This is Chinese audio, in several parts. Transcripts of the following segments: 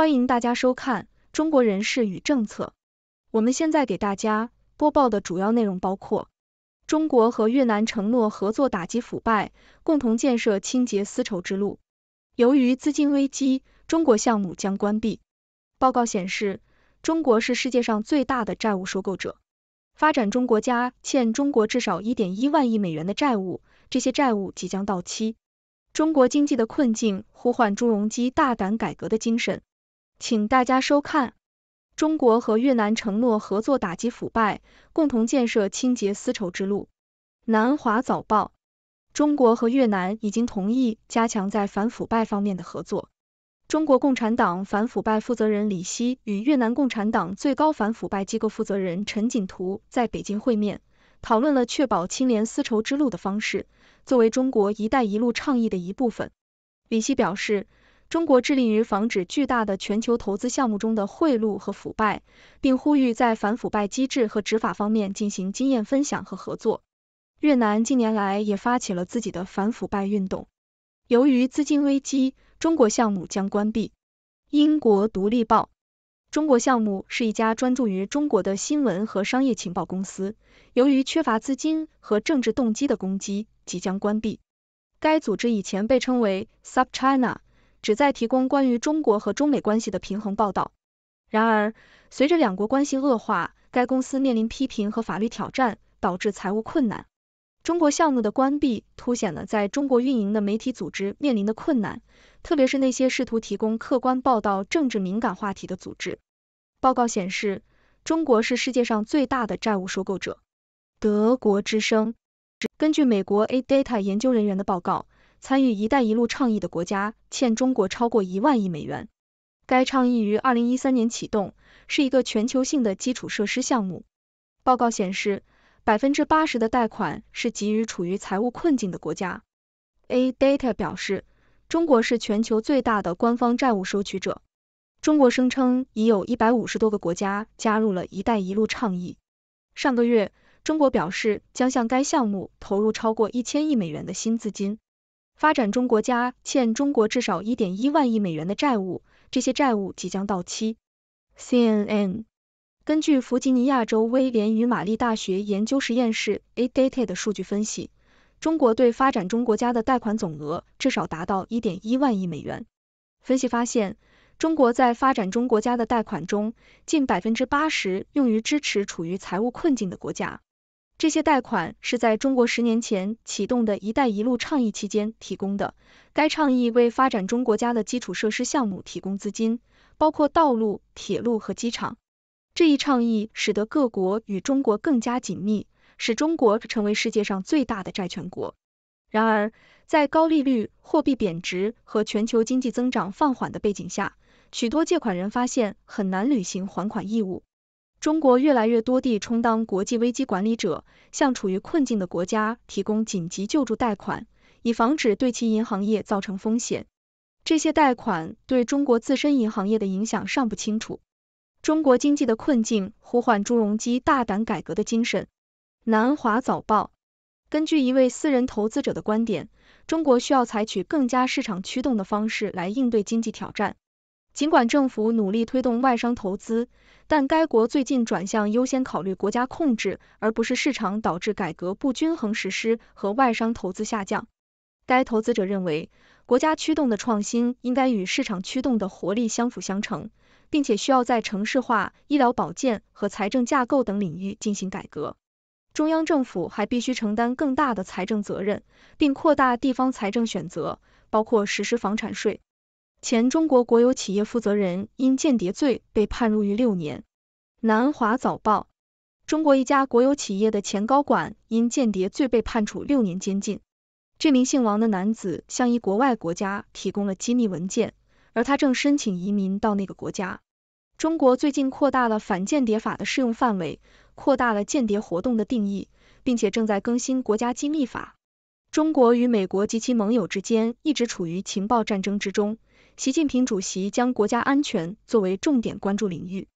欢迎大家收看《中国人事与政策》。我们现在给大家播报的主要内容包括：中国和越南承诺合作打击腐败，共同建设清洁丝绸之路。由于资金危机，中国项目将关闭。报告显示，中国是世界上最大的债务收购者，发展中国家欠中国至少一点一万亿美元的债务，这些债务即将到期。中国经济的困境呼唤朱镕基大胆改革的精神。请大家收看。中国和越南承诺合作打击腐败，共同建设清洁丝绸之路。南华早报：中国和越南已经同意加强在反腐败方面的合作。中国共产党反腐败负责人李希与越南共产党最高反腐败机构负责人陈锦图在北京会面，讨论了确保清廉丝绸之路的方式，作为中国“一带一路”倡议的一部分。李希表示。中国致力于防止巨大的全球投资项目中的贿赂和腐败，并呼吁在反腐败机制和执法方面进行经验分享和合作。越南近年来也发起了自己的反腐败运动。由于资金危机，中国项目将关闭。英国《独立报》：中国项目是一家专注于中国的新闻和商业情报公司，由于缺乏资金和政治动机的攻击，即将关闭。该组织以前被称为 SubChina。旨在提供关于中国和中美关系的平衡报道。然而，随着两国关系恶化，该公司面临批评和法律挑战，导致财务困难。中国项目的关闭凸显了在中国运营的媒体组织面临的困难，特别是那些试图提供客观报道政治敏感话题的组织。报告显示，中国是世界上最大的债务收购者。德国之声根据美国 A Data 研究人员的报告。参与“一带一路”倡议的国家欠中国超过一万亿美元。该倡议于二零一三年启动，是一个全球性的基础设施项目。报告显示，百分之八十的贷款是给予处于财务困境的国家。A Data 表示，中国是全球最大的官方债务收取者。中国声称已有一百五十多个国家加入了一带一路倡议。上个月，中国表示将向该项目投入超过一千亿美元的新资金。发展中国家欠中国至少一点一万亿美元的债务，这些债务即将到期。CNN 根据弗吉尼亚州威廉与玛丽大学研究实验室 A Data 的数据分析，中国对发展中国家的贷款总额至少达到一点一万亿美元。分析发现，中国在发展中国家的贷款中，近百分之八十用于支持处于财务困境的国家。这些贷款是在中国十年前启动的一带一路倡议期间提供的。该倡议为发展中国家的基础设施项目提供资金，包括道路、铁路和机场。这一倡议使得各国与中国更加紧密，使中国成为世界上最大的债权国。然而，在高利率、货币贬值和全球经济增长放缓的背景下，许多借款人发现很难履行还款义务。中国越来越多地充当国际危机管理者，向处于困境的国家提供紧急救助贷款，以防止对其银行业造成风险。这些贷款对中国自身银行业的影响尚不清楚。中国经济的困境呼唤朱镕基大胆改革的精神。南华早报根据一位私人投资者的观点，中国需要采取更加市场驱动的方式来应对经济挑战。尽管政府努力推动外商投资，但该国最近转向优先考虑国家控制，而不是市场，导致改革不均衡实施和外商投资下降。该投资者认为，国家驱动的创新应该与市场驱动的活力相辅相成，并且需要在城市化、医疗保健和财政架构等领域进行改革。中央政府还必须承担更大的财政责任，并扩大地方财政选择，包括实施房产税。前中国国有企业负责人因间谍罪被判入狱六年。南华早报：中国一家国有企业的前高管因间谍罪被判处六年监禁。这名姓王的男子向一国外国家提供了机密文件，而他正申请移民到那个国家。中国最近扩大了反间谍法的适用范围，扩大了间谍活动的定义，并且正在更新国家机密法。中国与美国及其盟友之间一直处于情报战争之中。习近平主席将国家安全作为重点关注领域。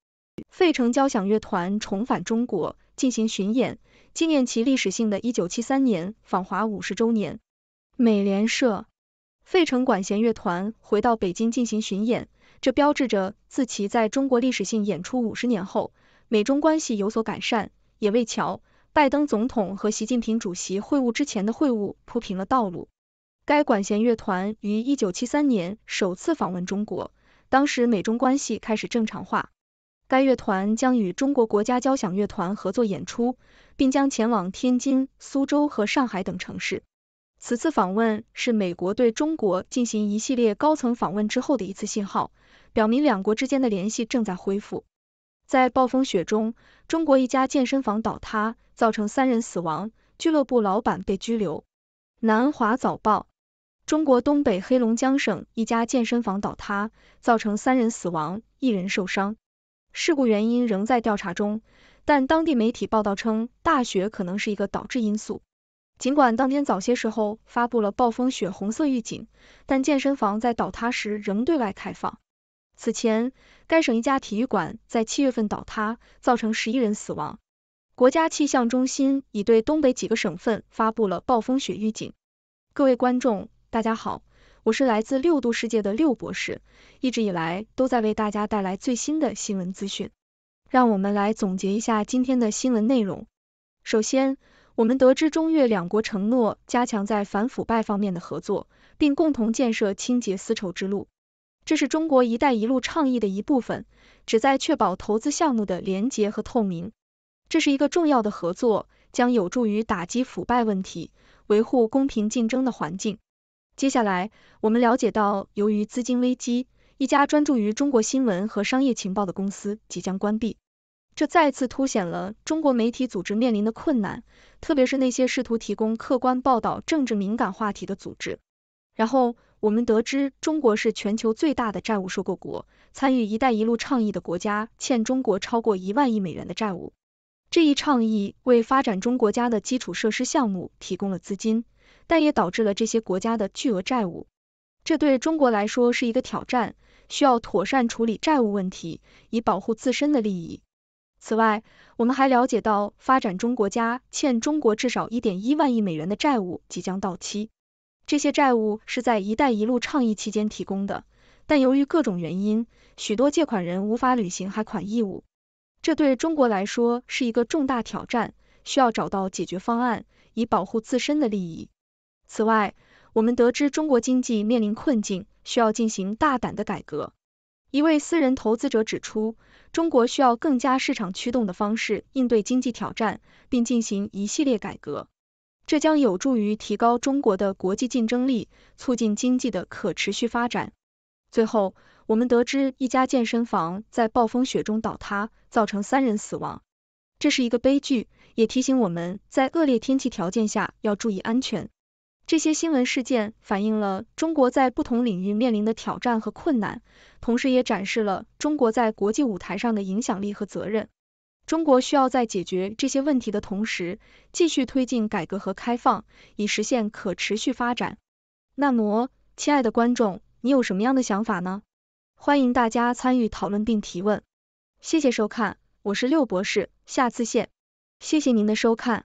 费城交响乐团重返中国进行巡演，纪念其历史性的一九七三年访华五十周年。美联社，费城管弦乐团回到北京进行巡演，这标志着自其在中国历史性演出五十年后，美中关系有所改善，也为乔·拜登总统和习近平主席会晤之前的会晤铺平了道路。该管弦乐团于一九七三年首次访问中国，当时美中关系开始正常化。该乐团将与中国国家交响乐团合作演出，并将前往天津、苏州和上海等城市。此次访问是美国对中国进行一系列高层访问之后的一次信号，表明两国之间的联系正在恢复。在暴风雪中，中国一家健身房倒塌，造成三人死亡，俱乐部老板被拘留。南华早报。中国东北黑龙江省一家健身房倒塌，造成三人死亡，一人受伤。事故原因仍在调查中，但当地媒体报道称大雪可能是一个导致因素。尽管当天早些时候发布了暴风雪红色预警，但健身房在倒塌时仍对外开放。此前，该省一家体育馆在七月份倒塌，造成十一人死亡。国家气象中心已对东北几个省份发布了暴风雪预警。各位观众。大家好，我是来自六度世界的六博士，一直以来都在为大家带来最新的新闻资讯。让我们来总结一下今天的新闻内容。首先，我们得知中越两国承诺加强在反腐败方面的合作，并共同建设清洁丝绸之路。这是中国“一带一路”倡议的一部分，旨在确保投资项目的廉洁和透明。这是一个重要的合作，将有助于打击腐败问题，维护公平竞争的环境。接下来，我们了解到，由于资金危机，一家专注于中国新闻和商业情报的公司即将关闭。这再次凸显了中国媒体组织面临的困难，特别是那些试图提供客观报道政治敏感话题的组织。然后，我们得知，中国是全球最大的债务收购国，参与“一带一路”倡议的国家欠中国超过一万亿美元的债务。这一倡议为发展中国家的基础设施项目提供了资金。但也导致了这些国家的巨额债务，这对中国来说是一个挑战，需要妥善处理债务问题，以保护自身的利益。此外，我们还了解到，发展中国家欠中国至少一点一万亿美元的债务即将到期，这些债务是在“一带一路”倡议期间提供的，但由于各种原因，许多借款人无法履行还款义务，这对中国来说是一个重大挑战，需要找到解决方案，以保护自身的利益。此外，我们得知中国经济面临困境，需要进行大胆的改革。一位私人投资者指出，中国需要更加市场驱动的方式应对经济挑战，并进行一系列改革，这将有助于提高中国的国际竞争力，促进经济的可持续发展。最后，我们得知一家健身房在暴风雪中倒塌，造成三人死亡，这是一个悲剧，也提醒我们在恶劣天气条件下要注意安全。这些新闻事件反映了中国在不同领域面临的挑战和困难，同时也展示了中国在国际舞台上的影响力和责任。中国需要在解决这些问题的同时，继续推进改革和开放，以实现可持续发展。那么，亲爱的观众，你有什么样的想法呢？欢迎大家参与讨论并提问。谢谢收看，我是六博士，下次见。谢谢您的收看。